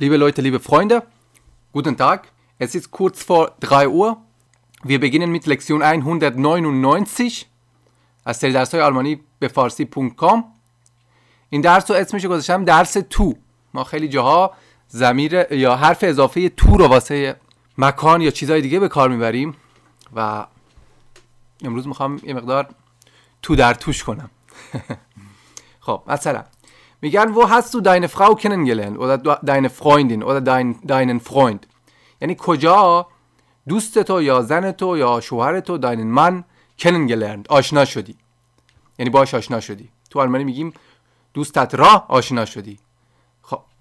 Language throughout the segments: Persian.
Liebe Leute, liebe Freunde, guten Tag. Es ist kurz vor 3 Uhr. Wir beginnen mit Lektion 199 از سری درس های آلمانی به فارسی .com. این درس رو اسمش گذاشتم درس تو ما خیلی جاها زمیر یا حرف اضافه تو رو واسه مکان یا چیزهای دیگه به کار میبریم و امروز میخوام یه مقدار تو در توش کنم خب مثلا میگن و هستو دین فراو کنن گلن oder دین فرویندین oder دین deinen فرویند یعنی کجا دوست تو یا زن تو یا شوهر تو دین من گلن آشنا شدی یعنی باش آشنا شدی تو آلمانی میگیم دوستت را آشنا شدی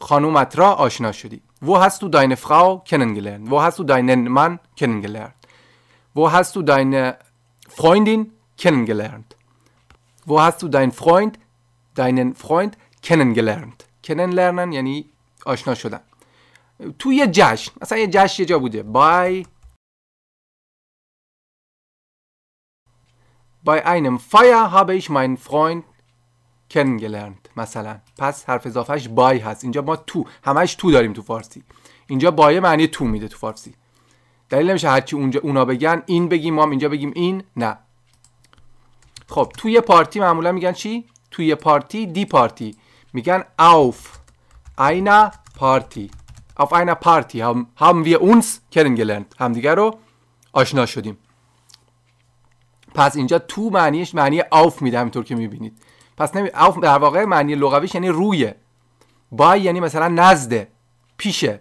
خانومت را آشنا شدی و هست تو فراو کنن گلن و هست تو دین من کنن گلن و هست تو دین کنن کننگلرند و هست تو دین فرویند deinen Freund کنن گلرند کنن لرنن یعنی آشنا شدن توی یه جشن مثلا یه جشن یه جا بوده بای بای einem Feier ایش ماین فرویند کنن گلرند مثلا پس حرف اضافهش بای هست اینجا ما تو همش تو داریم تو فارسی اینجا بایه معنی تو میده تو فارسی دلیل نمیشه هرچی اونجا اونا بگن این بگیم ما هم اینجا بگیم این نه خب توی پارتی معمولا میگن چی توی پارتی دی پارتی میگن auf einer Party auf einer Party haben, wir uns kennengelernt همدیگه رو آشنا شدیم پس اینجا تو معنیش معنی auf میده همینطور که میبینید پس نمی... auf در واقع معنی لغویش یعنی رویه با یعنی مثلا نزده پیشه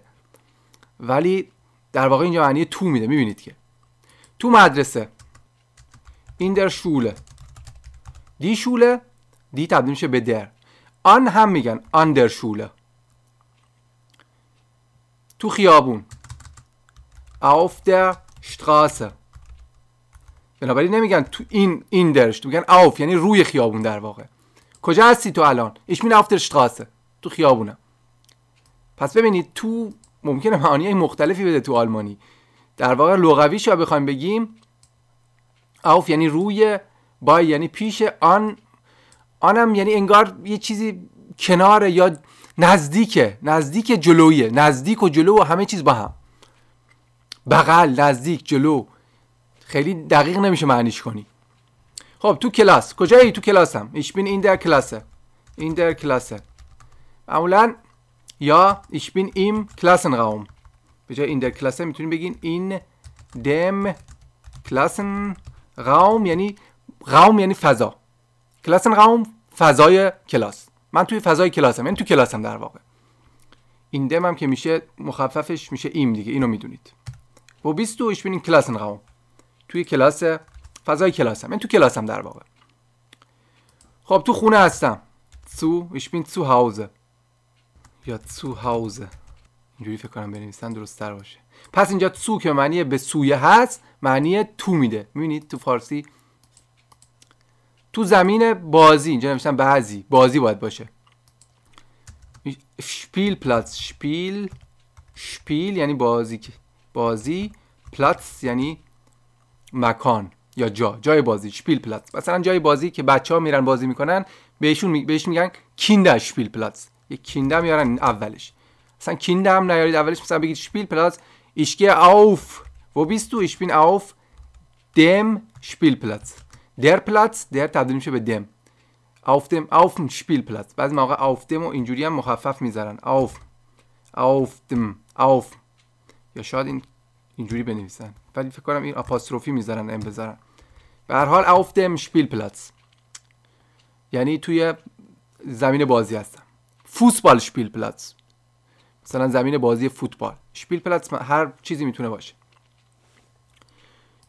ولی در واقع اینجا معنی تو میده میبینید که تو مدرسه این در شوله دی شوله دی تبدیل میشه به در آن هم میگن اندرشوله تو خیابون auf در Straße بنابراین نمیگن تو این این درش میگن آف یعنی روی خیابون در واقع کجا هستی تو الان ایش مین auf در Straße تو خیابونه. پس ببینید تو ممکنه معانی مختلفی بده تو آلمانی در واقع لغوی رو بخوایم بگیم آف یعنی روی بای یعنی پیش آن آنم یعنی انگار یه چیزی کناره یا نزدیکه نزدیک جلویه نزدیک و جلو و همه چیز با هم بغل نزدیک جلو خیلی دقیق نمیشه معنیش کنی خب تو کلاس کجایی تو کلاسم ایش بین این در کلاسه این در کلاسه معمولا یا ایش بین ایم کلاسن قوم به جای این در کلاسه میتونیم بگین این دم کلاسن قوم یعنی قوم یعنی فضا کلاسن راوم فضای کلاس من توی فضای کلاسم این یعنی تو کلاسم در واقع این دم هم که میشه مخففش میشه ایم دیگه اینو میدونید و بیستو، ایش بینین کلاسن راوم توی کلاس فضای کلاسم یعنی تو کلاسم در واقع خب تو خونه هستم سو ایش bin zu هاوزه یا zu اینجوری فکر کنم بنویسن درست تر باشه پس اینجا سو که معنی به سویه هست معنی تو میده میبینید تو فارسی تو زمین بازی اینجا نوشتم بازی، بازی باید باشه شپیل پلاتس شپیل شپیل یعنی بازی بازی پلاتس یعنی مکان یا جا جای بازی شپیل پلاتس مثلا جای بازی که بچه ها میرن بازی میکنن بهشون می... بهش میگن کینده شپیل پلاتس یه کینده میارن اولش مثلا کینده هم نیارید اولش مثلا بگید شپیل پلاتس ایشگه auf و bist du ich bin auf dem Spielplatz در پلاتس در تبدیل میشه به دم auf dem auf dem Spielplatz بعضی موقع auf dem و اینجوری هم مخفف میذارن auf auf dem auf یا شاید این اینجوری بنویسن ولی فکر کنم این آپاستروفی میذارن ام بذارن به هر حال auf dem Spielplatz یعنی توی زمین بازی هستم فوتبال Spielplatz مثلا زمین بازی فوتبال Spielplatz هر چیزی میتونه باشه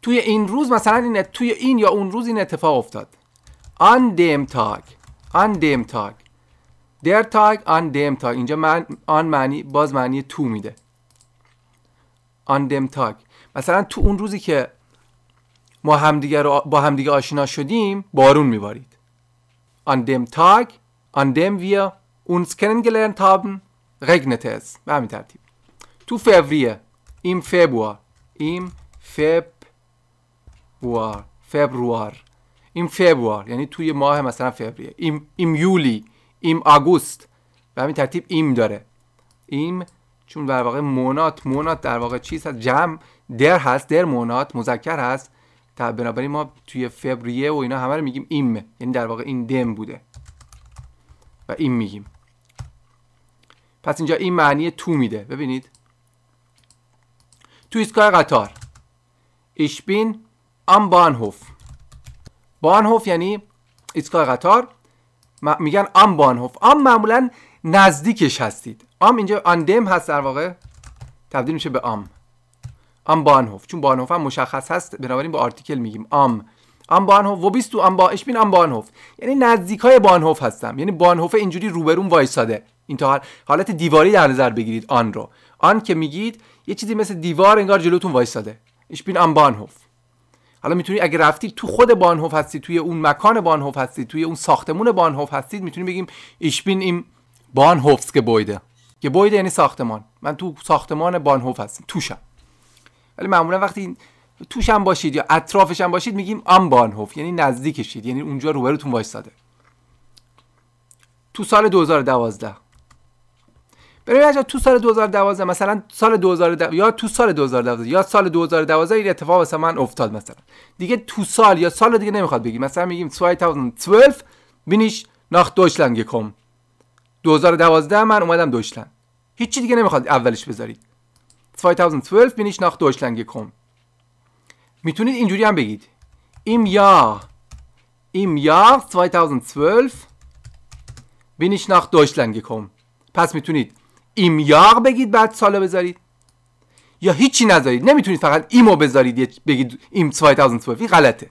توی این روز مثلا این توی این یا اون روز این اتفاق افتاد آن دیم تاگ آن دیم تاگ در تاگ آن دیم تاگ اینجا من آن معنی باز معنی تو میده آن دیم تاگ مثلا تو اون روزی که ما همدیگه با همدیگه آشنا شدیم بارون میبارید آن دیم تاگ آن دیم ویا uns kennengelernt haben, regnete es. به همین ترتیب. تو فوریه. ایم فبوار. ایم فبوار. وار فبروار این فبروار یعنی توی ماه مثلا فوریه ایم, ایم یولی ایم آگوست به همین ترتیب ایم داره ایم چون در واقع مونات مونات در واقع چیست هست جمع در هست در مونات مذکر هست بنابراین ما توی فوریه و اینا همه رو میگیم ایم یعنی در واقع این دم بوده و ایم میگیم پس اینجا این معنی تو میده ببینید تو ایستگاه قطار بین، am Bahnhof Bahnhof یعنی ایستگاه قطار میگن am Bahnhof. am معمولا نزدیکش هستید am اینجا آندم هست در واقع تبدیل میشه به am. am Bahnhof چون Bahnhof هم مشخص هست بنابراین با آرتیکل میگیم am. am Bahnhof و بیستو با اشبین ام بانهوف یعنی نزدیکای های هستم یعنی Bahnhof اینجوری روبرون وایساده این حالت دیواری در نظر بگیرید آن رو آن که میگید یه چیزی مثل دیوار انگار جلوتون وایساده بین ام بانهوف حالا میتونی اگه رفتی تو خود بانهوف هستی توی اون مکان بانهوف هستی توی اون ساختمون بانهوف هستید میتونی بگیم ایشبین این بانهوفس که بویده که بویده یعنی ساختمان من تو ساختمان بانهوف هستم توشم ولی معمولا وقتی توشم باشید یا اطرافش هم باشید میگیم آن بانهوف یعنی نزدیکشید یعنی اونجا روبروتون وایستاده تو سال 2012 برای بچه‌ها تو سال 2012 مثلا سال 2012 یا تو سال 2012 یا سال 2012 این اتفاق واسه من افتاد مثلا دیگه تو سال یا سال دیگه نمیخواد بگی مثلا میگیم 2012 بینیش ناخ دوشلند گکم 2012 من اومدم دوشلند هیچی دیگه نمیخواد اولش بذارید 2012 بینیش ناخ دوشلند گکم میتونید اینجوری هم بگید ایم یا ایم یا 2012 bin ich nach Deutschland پس میتونید ایمیاق بگید بعد سالو بذارید یا هیچی نذارید نمیتونید فقط ایمو بذارید بگید ایم 2012 غلطه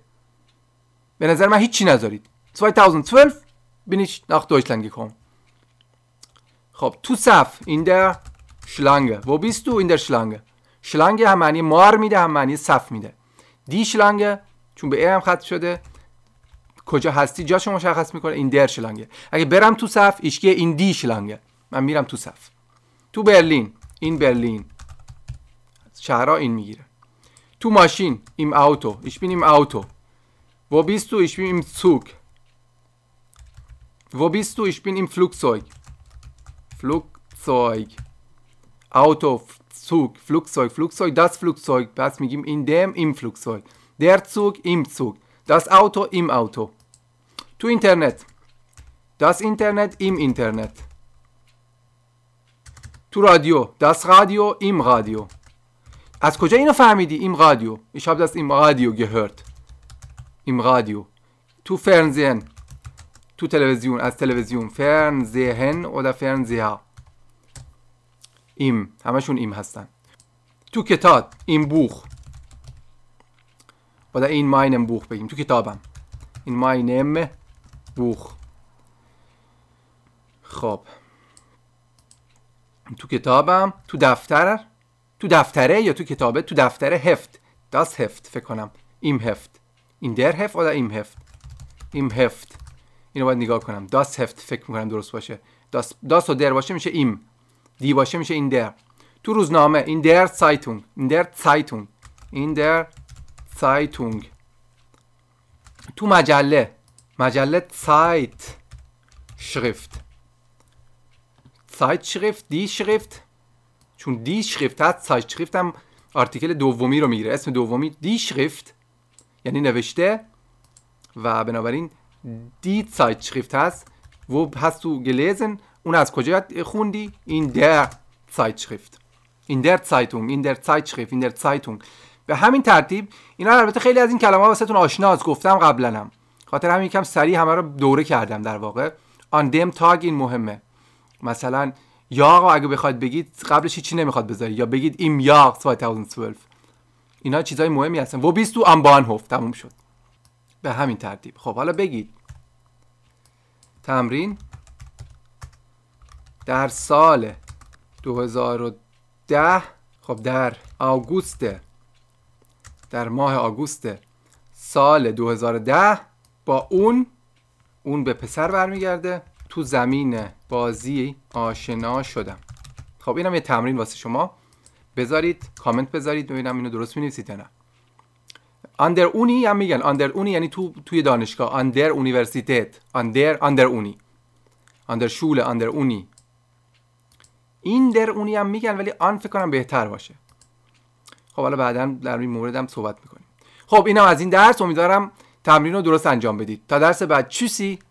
به نظر من هیچی نذارید 2012 بینیش ناخت دویشلنگی کن خب تو صف این در شلنگه و بیست تو این در شلنگه شلنگه هم معنی مار میده هم معنی صف میده دی شلنگه چون به ای هم خط شده کجا هستی جا شما شخص میکنه این در شلنگه اگه برم تو صف ایشگه این دی شلنگه من میرم تو صف تو برلین این برلین شهرها این میگیره تو ماشین im Auto ich bin im Auto wo bist du ich bin im Zug wo bist du ich bin im Flugzeug Flugzeug Auto Zug Flugzeug Flugzeug das Flugzeug was میگیم in dem im Flugzeug der Zug im Zug das Auto im Auto تو اینترنت das Internet im Internet تو رادیو دست رادیو ایم رادیو از کجا اینو فهمیدی ایم رادیو ich habe das رادیو Radio gehört رادیو رادیو تو فرنزین تو تلویزیون از تلویزیون فرنزهن oder فرنزها ایم همشون ایم هستن تو کتاب ایم بوخ و این ماینم بوخ بگیم تو کتابم این ماینم بوخ خب تو کتابم تو دفتر تو دفتره یا تو کتابه تو دفتره هفت داس هفت فکر کنم ایم هفت این در هفت یا ایم هفت ایم هفت اینو باید نگاه کنم داس هفت فکر میکنم درست باشه داس, داس و در باشه میشه ایم دی باشه میشه این در تو روزنامه این در سایتونگ این در سایتونگ این در سایتونگ تو مجله مجله سایت شرفت سایتشریفت دی شریفت چون دی شریفت هست سایتشریفت هم آرتیکل دومی رو میره اسم دومی دی شریفت یعنی نوشته و بنابراین دی سایتشریفت هست و هست تو گلیزن اون از کجا خوندی این در سایت این در سایتون این در سایت این در سایتون به همین ترتیب اینا البته خیلی از این کلمه ها تون آشناست گفتم قبلنم هم خاطر همین کم سریع همه رو دوره کردم در واقع آن دم تاگ این مهمه مثلا یاق اگه بخواید بگید قبلش چی نمیخواد بذاری یا بگید این یاق 2012 اینا چیزای مهمی هستن و بیست تو انبان هفت تموم شد به همین ترتیب خب حالا بگید تمرین در سال 2010 خب در آگوست در ماه آگوست سال 2010 با اون اون به پسر برمیگرده تو زمین بازی آشنا شدم خب اینم یه تمرین واسه شما بذارید کامنت بذارید ببینم اینو درست می‌نویسید یا نه اندر اونی هم میگن اندر اونی یعنی تو توی دانشگاه آندر اونیورسیتت آندر اندر اونی اندر شول اندر اونی این در اونی هم میگن ولی آن فکر کنم بهتر باشه خب حالا بعدا در این موردم صحبت میکنیم خب اینا از این درس امیدوارم تمرین رو درست انجام بدید تا درس بعد چوسی